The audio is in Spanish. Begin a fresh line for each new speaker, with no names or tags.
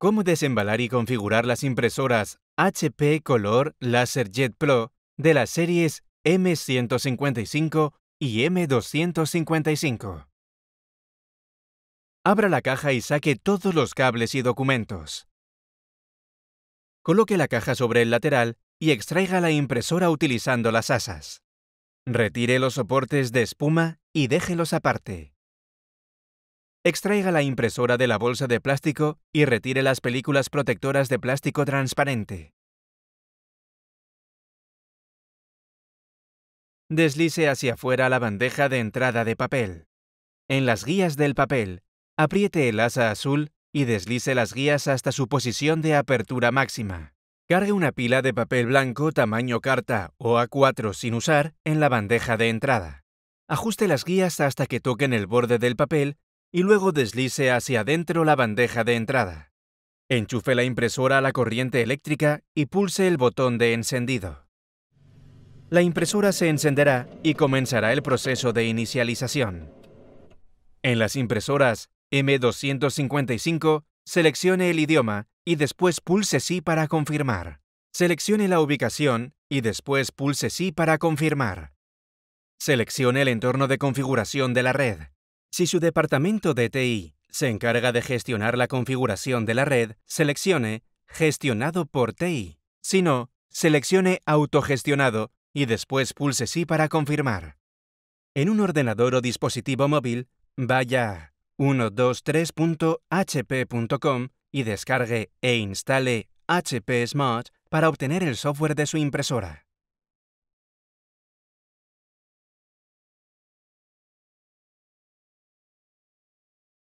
cómo desembalar y configurar las impresoras HP Color LaserJet Pro de las series M155
y M255. Abra la caja y saque todos los cables y documentos. Coloque
la caja sobre el lateral y extraiga la impresora utilizando las asas. Retire los soportes de espuma y déjelos aparte. Extraiga la
impresora de la bolsa de plástico y retire las películas protectoras de plástico transparente. Deslice hacia afuera la bandeja de entrada de papel. En las guías del papel,
apriete el asa azul y deslice las guías hasta su posición de apertura máxima. Cargue una pila de papel blanco tamaño carta o A4 sin usar en la bandeja de entrada. Ajuste las guías hasta que toquen el borde del papel y luego deslice hacia adentro la bandeja de entrada. Enchufe la impresora a la corriente eléctrica y pulse el botón de encendido. La impresora se encenderá y comenzará el proceso de inicialización. En las impresoras M255, seleccione el idioma y después pulse sí para confirmar. Seleccione la ubicación y después pulse sí para confirmar. Seleccione el entorno de configuración de la red. Si su departamento de TI se encarga de gestionar la configuración de la red, seleccione Gestionado por TI. Si no, seleccione Autogestionado y después pulse Sí para confirmar. En un ordenador o dispositivo móvil, vaya a 123.hp.com y descargue e instale HP Smart
para obtener el software de su impresora.